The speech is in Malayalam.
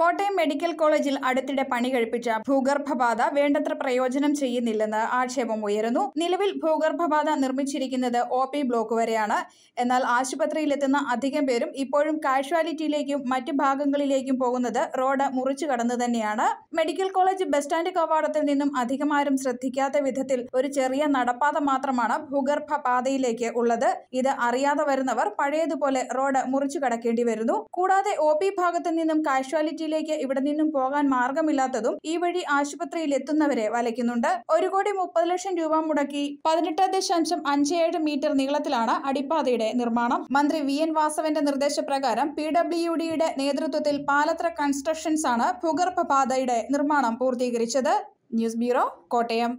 കോട്ടയം മെഡിക്കൽ കോളേജിൽ അടുത്തിടെ പണി കഴിപ്പിച്ച ഭൂഗർഭപാത വേണ്ടത്ര പ്രയോജനം ചെയ്യുന്നില്ലെന്ന് ആക്ഷേപം ഉയരുന്നു നിലവിൽ ഭൂഗർഭപാത നിർമ്മിച്ചിരിക്കുന്നത് ഒ പി ബ്ലോക്ക് വരെയാണ് എന്നാൽ ആശുപത്രിയിലെത്തുന്ന അധികം പേരും ഇപ്പോഴും കാഷ്വാലിറ്റിയിലേക്കും മറ്റ് ഭാഗങ്ങളിലേക്കും പോകുന്നത് റോഡ് മുറിച്ചു കടന്നു തന്നെയാണ് മെഡിക്കൽ കോളേജ് ബസ് സ്റ്റാൻഡ് കവാടത്തിൽ നിന്നും അധികമാരും ശ്രദ്ധിക്കാത്ത വിധത്തിൽ ഒരു ചെറിയ നടപ്പാത മാത്രമാണ് ഭൂഗർഭപാതയിലേക്ക് ഉള്ളത് ഇത് അറിയാതെ വരുന്നവർ പഴയതുപോലെ റോഡ് മുറിച്ചു കടക്കേണ്ടി വരുന്നു കൂടാതെ ഒ പി ഭാഗത്തു നിന്നും കാഷ്വാലിറ്റി സിറ്റിയിലേക്ക് ഇവിടെ നിന്നും പോകാൻ മാർഗമില്ലാത്തതും ഈ വഴി ആശുപത്രിയിൽ എത്തുന്നവരെ വലയ്ക്കുന്നുണ്ട് ഒരു കോടി മുപ്പത് ലക്ഷം രൂപ മുടക്കി പതിനെട്ട് ദശാംശം അഞ്ച് ഏഴ് മീറ്റർ നീളത്തിലാണ് അടിപ്പാതയുടെ നിർമ്മാണം മന്ത്രി വി എൻ വാസവന്റെ നിർദ്ദേശപ്രകാരം പി ഡബ്ല്യു ഡിയുടെ നേതൃത്വത്തിൽ പാലത്ര കൺസ്ട്രക്ഷൻസ് ആണ് ഭൂഗർഭ പാതയുടെ നിർമ്മാണം പൂർത്തീകരിച്ചത് ന്യൂസ് ബ്യൂറോ കോട്ടയം